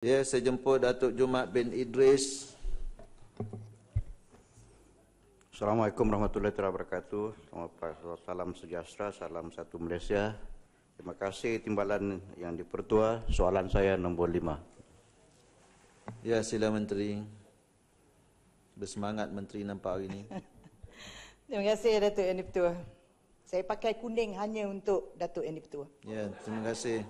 Ya, saya jemput Datuk Jumat bin Idris. Assalamualaikum warahmatullahi wabarakatuh. Selamat salam sejahtera, salam satu Malaysia. Terima kasih timbalan yang dipertua. Soalan saya nombor lima. Ya, sila Menteri. Bersemangat Menteri nampak hari ini. terima kasih Datuk Enip Tua. Saya pakai kuning hanya untuk Datuk Enip Tua. Ya, Terima kasih.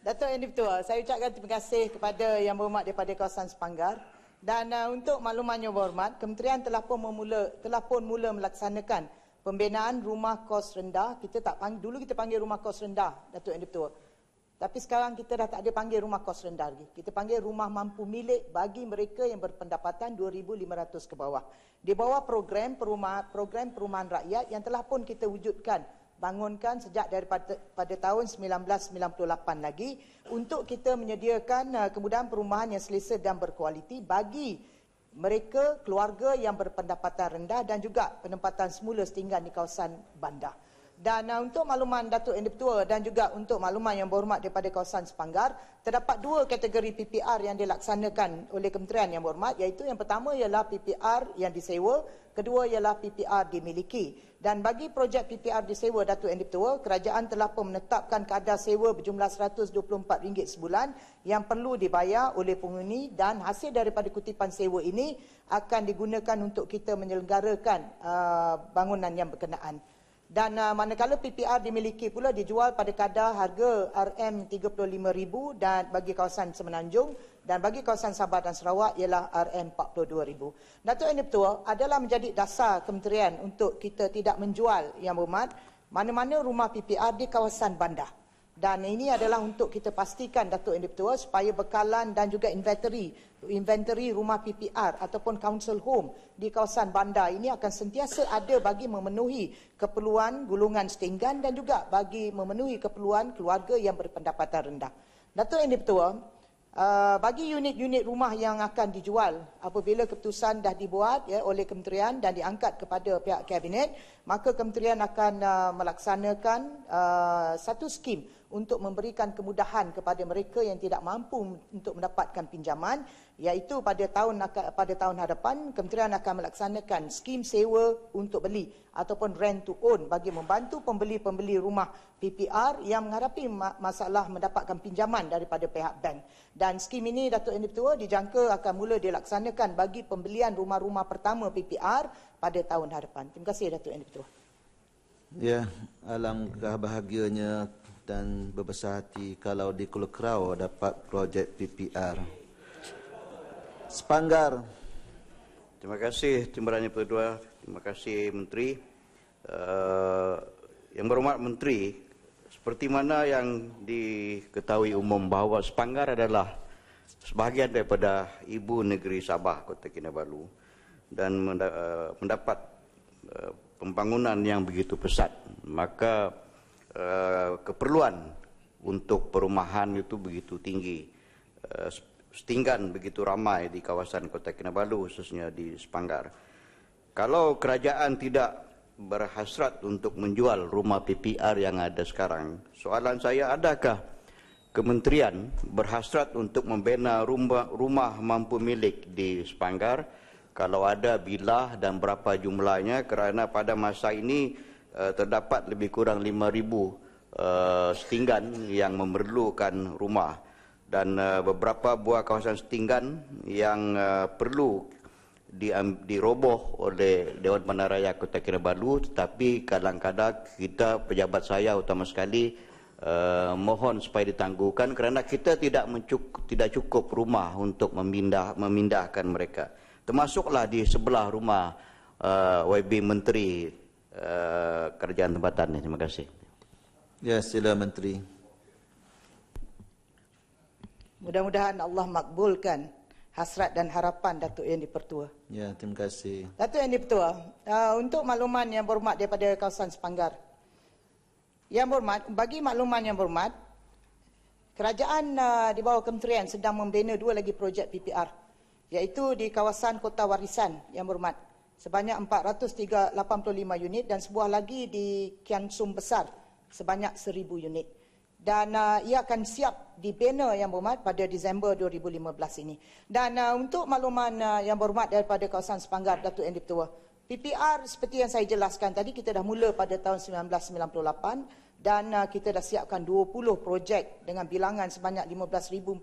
Dato' Yang Dipertua, saya ucapkan terima kasih kepada yang berhormat daripada kawasan Sepanggar. Dan uh, untuk maklumannya berhormat, Kementerian telah pun, memula, telah pun mula melaksanakan pembinaan rumah kos rendah. Kita tak panggil, dulu kita panggil rumah kos rendah, Dato' Yang Dipertua. Tapi sekarang kita dah tak ada panggil rumah kos rendah lagi. Kita panggil rumah mampu milik bagi mereka yang berpendapatan 2,500 ke bawah. Di bawah program perumahan, program perumahan rakyat yang telah pun kita wujudkan bangunkan sejak daripada pada tahun 1998 lagi untuk kita menyediakan uh, kemudahan perumahan yang selesa dan berkualiti bagi mereka keluarga yang berpendapatan rendah dan juga penempatan semula setinggan di kawasan bandar. Dan uh, untuk makluman Datuk Yang Dipertua dan juga untuk makluman yang berhormat daripada kawasan Sepanggar, terdapat dua kategori PPR yang dilaksanakan oleh Kementerian Yang Berhormat iaitu yang pertama ialah PPR yang disewa, kedua ialah PPR dimiliki. Dan bagi projek PPR disewa Datuk Yang Dipertua, kerajaan telah pun menetapkan kadar sewa berjumlah RM124 sebulan yang perlu dibayar oleh penghuni dan hasil daripada kutipan sewa ini akan digunakan untuk kita menyelenggarakan uh, bangunan yang berkenaan dan uh, manakala PPR dimiliki pula dijual pada kadar harga RM35,000 dan bagi kawasan Semenanjung dan bagi kawasan Sabah dan Sarawak ialah RM42,000. Datuk Yang Dipertua adalah menjadi dasar kementerian untuk kita tidak menjual yang berhormat mana-mana rumah PPR di kawasan bandar dan ini adalah untuk kita pastikan Datuk Individual supaya bekalan dan juga inventory inventory rumah PPR ataupun council home di kawasan bandar ini akan sentiasa ada bagi memenuhi keperluan gulungan setinggan dan juga bagi memenuhi keperluan keluarga yang berpendapatan rendah. Datuk Individual, uh, eh, bagi unit-unit rumah yang akan dijual apabila keputusan dah dibuat ya, oleh kementerian dan diangkat kepada pihak kabinet, maka kementerian akan eh, melaksanakan eh, satu skim untuk memberikan kemudahan kepada mereka yang tidak mampu untuk mendapatkan pinjaman iaitu pada tahun pada tahun hadapan kementerian akan melaksanakan skim sewa untuk beli ataupun rent to own bagi membantu pembeli-pembeli rumah PPR yang menghadapi masalah mendapatkan pinjaman daripada pihak bank dan skim ini Datuk Yang Dipertua dijangka akan mula dilaksanakan bagi pembelian rumah-rumah pertama PPR pada tahun hadapan. Terima kasih Datuk Yang Dipertua. Ya, alangkah bahagianya dan berbesar hati kalau di Kulakrau dapat projek PPR. Sepanggar. Terima kasih yang Pertua. Terima kasih Menteri. Uh, yang berhormat Menteri, seperti mana yang diketahui umum bahawa Sepanggar adalah sebahagian daripada ibu negeri Sabah Kota Kinabalu dan eh, mendapat eh, pembangunan yang begitu pesat maka Eh, keperluan untuk perumahan itu begitu tinggi. Eh, setinggan begitu ramai di kawasan Kota Kinabalu khususnya di Sepanggar. Kalau kerajaan tidak berhasrat untuk menjual rumah PPR yang ada sekarang, soalan saya adakah kementerian berhasrat untuk membina rumah, rumah mampu milik di Sepanggar? Kalau ada bila dan berapa jumlahnya kerana pada masa ini Eh, terdapat lebih kurang 5000 uh, eh, setinggan yang memerlukan rumah dan uh, beberapa buah kawasan setinggan yang uh, perlu di diroboh oleh Dewan Bandar Kota Kinabalu tetapi kadang-kadang kita pejabat saya utama sekali Uh, mohon supaya ditangguhkan kerana kita tidak mencukup, tidak cukup rumah untuk memindah memindahkan mereka termasuklah di sebelah rumah uh, YB Menteri Eh, kerjaan tempatan. Terima kasih. Ya, sila Menteri. Mudah-mudahan Allah makbulkan hasrat dan harapan Datuk Yang Dipertua. Ya, terima kasih. Datuk Yang Dipertua, eh, untuk makluman yang berhormat daripada kawasan Sepanggar. Yang berhormat, bagi makluman yang berhormat, kerajaan eh, di bawah kementerian sedang membina dua lagi projek PPR iaitu di kawasan Kota Warisan yang berhormat sebanyak 485 unit dan sebuah lagi di Kian Sum Besar sebanyak 1000 unit dan uh, ia akan siap dibina yang berhormat pada Disember 2015 ini. Dan uh, untuk makluman uh, yang berhormat daripada kawasan Sepanggar Datuk Endip Dipertua, PPR seperti yang saya jelaskan tadi kita dah mula pada tahun 1998 dan uh, kita dah siapkan 20 projek dengan bilangan sebanyak 15456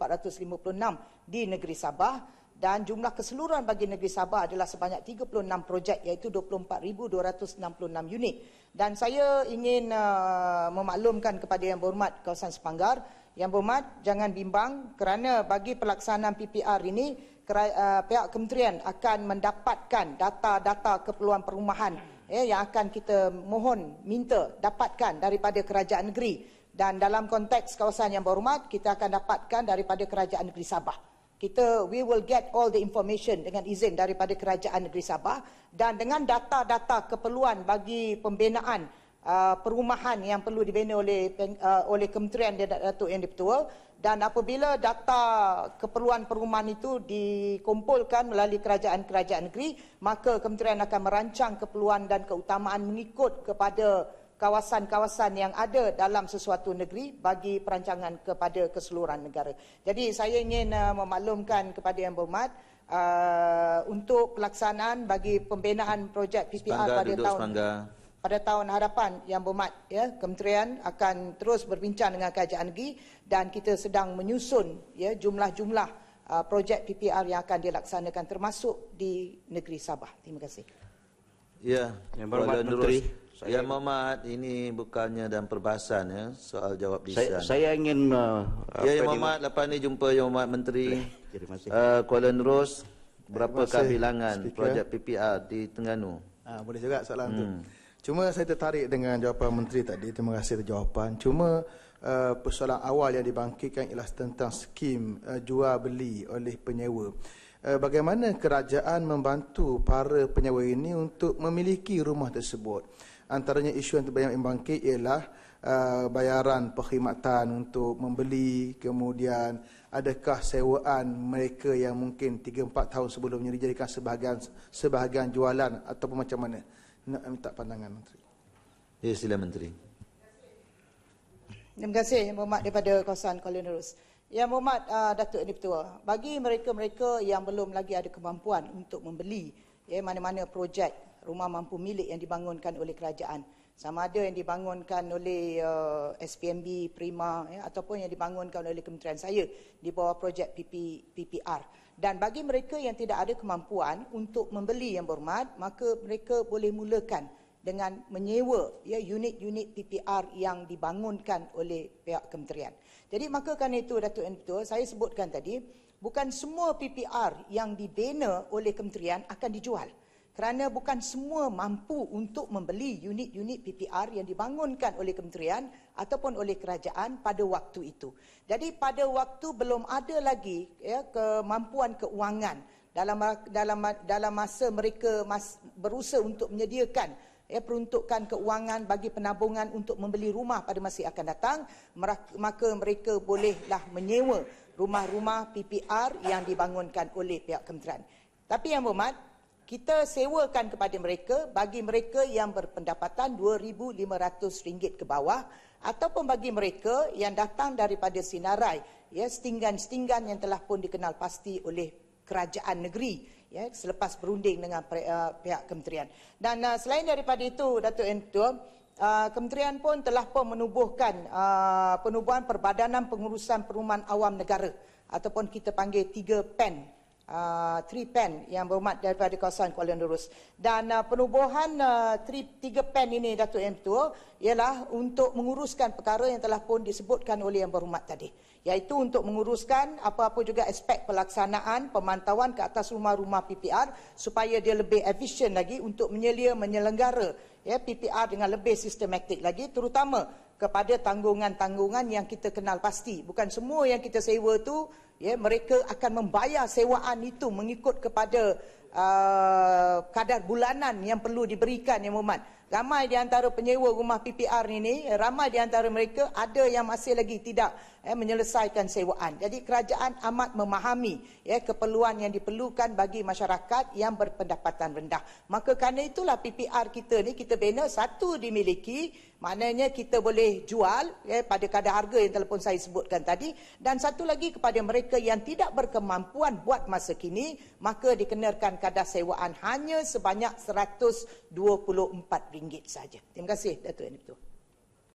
di negeri Sabah dan jumlah keseluruhan bagi negeri Sabah adalah sebanyak 36 projek iaitu 24,266 unit. Dan saya ingin uh, memaklumkan kepada Yang Berhormat kawasan Sepanggar, Yang Berhormat jangan bimbang kerana bagi pelaksanaan PPR ini kera- uh, pihak kementerian akan mendapatkan data-data keperluan perumahan eh, yang akan kita mohon minta dapatkan daripada kerajaan negeri dan dalam konteks kawasan Yang Berhormat kita akan dapatkan daripada kerajaan negeri Sabah kita we will get all the information dengan izin daripada kerajaan negeri Sabah dan dengan data-data keperluan bagi pembinaan uh, perumahan yang perlu dibina oleh uh, oleh Kementerian Datuk Yang Dipertua dan apabila data keperluan perumahan itu dikumpulkan melalui kerajaan-kerajaan negeri maka Kementerian akan merancang keperluan dan keutamaan mengikut kepada kawasan-kawasan yang ada dalam sesuatu negeri bagi perancangan kepada keseluruhan negara. Jadi saya ingin uh, memaklumkan kepada yang berhormat uh, untuk pelaksanaan bagi pembinaan projek PPR Spangga, pada duduk, tahun Spangga. pada tahun hadapan yang berhormat ya kementerian akan terus berbincang dengan kerajaan negeri dan kita sedang menyusun ya jumlah-jumlah uh, projek PPR yang akan dilaksanakan termasuk di negeri Sabah. Terima kasih. Ya, yang berhormat menteri saya ya Muhammad ini bukannya dan perbahasan ya soal jawab di saya, saya ingin uh, Ya, ya Muhammad lepas ni jumpa ya Muhammad menteri. Terima kasih. Uh, Kuala Nerus berapa kabilangan projek PPR di Terengganu? Ah ha, boleh juga soalan hmm. tu. Cuma saya tertarik dengan jawapan menteri tadi. Terima kasih jawapan. Cuma uh, persoalan awal yang dibangkitkan ialah tentang skim uh, jual beli oleh penyewa. Bagaimana kerajaan membantu para penyewa ini untuk memiliki rumah tersebut? antaranya isu yang terbayang bangkit ialah uh, bayaran perkhidmatan untuk membeli kemudian adakah sewaan mereka yang mungkin 3 4 tahun sebelumnya dijadikan sebahagian sebahagian jualan ataupun macam mana nak minta pandangan menteri ya sila menteri Terima kasih Yang Berhormat daripada kawasan Kuala Nerus. Yang Berhormat uh, Datuk Yang Pertua, bagi mereka-mereka yang belum lagi ada kemampuan untuk membeli ya, mana-mana projek rumah mampu milik yang dibangunkan oleh kerajaan sama ada yang dibangunkan oleh uh, SPMB Prima ya, ataupun yang dibangunkan oleh kementerian saya di bawah projek PP, PPR dan bagi mereka yang tidak ada kemampuan untuk membeli yang berhormat maka mereka boleh mulakan dengan menyewa ya unit-unit PPR yang dibangunkan oleh pihak kementerian. Jadi maka kerana itu Datuk dan Ketua, saya sebutkan tadi bukan semua PPR yang dibina oleh kementerian akan dijual kerana bukan semua mampu untuk membeli unit-unit PPR yang dibangunkan oleh kementerian ataupun oleh kerajaan pada waktu itu. Jadi pada waktu belum ada lagi ya, kemampuan keuangan dalam dalam dalam masa mereka mas, berusaha untuk menyediakan ya, peruntukan keuangan bagi penabungan untuk membeli rumah pada masa yang akan datang maka mereka bolehlah menyewa rumah-rumah PPR yang dibangunkan oleh pihak kementerian. Tapi yang berhormat, kita sewakan kepada mereka bagi mereka yang berpendapatan RM2,500 ke bawah ataupun bagi mereka yang datang daripada Sinarai, ya, setinggan-setinggan yang telah pun dikenal pasti oleh kerajaan negeri ya, selepas berunding dengan uh, pihak kementerian. Dan uh, selain daripada itu, Datuk Entua, uh, kementerian pun telah pun menubuhkan uh, penubuhan perbadanan pengurusan perumahan awam negara ataupun kita panggil 3 PEN uh, 3 pen yang berumat daripada kawasan Kuala Nerus. Dan uh, penubuhan uh, 3, 3 pen ini Datuk Yang Tua ialah untuk menguruskan perkara yang telah pun disebutkan oleh yang berumat tadi. Iaitu untuk menguruskan apa-apa juga aspek pelaksanaan pemantauan ke atas rumah-rumah PPR supaya dia lebih efisien lagi untuk menyelia menyelenggara ya, PPR dengan lebih sistematik lagi terutama kepada tanggungan-tanggungan yang kita kenal pasti. Bukan semua yang kita sewa tu ya mereka akan membayar sewaan itu mengikut kepada uh, kadar bulanan yang perlu diberikan ya Muhammad ramai di antara penyewa rumah PPR ni ni eh, ramai di antara mereka ada yang masih lagi tidak eh, menyelesaikan sewaan jadi kerajaan amat memahami eh, keperluan yang diperlukan bagi masyarakat yang berpendapatan rendah maka kerana itulah PPR kita ni kita bina satu dimiliki maknanya kita boleh jual eh, pada kadar harga yang telefon saya sebutkan tadi dan satu lagi kepada mereka yang tidak berkemampuan buat masa kini maka dikenakan kadar sewaan hanya sebanyak 124 saja. Terima kasih Datuk Yang Dipertua.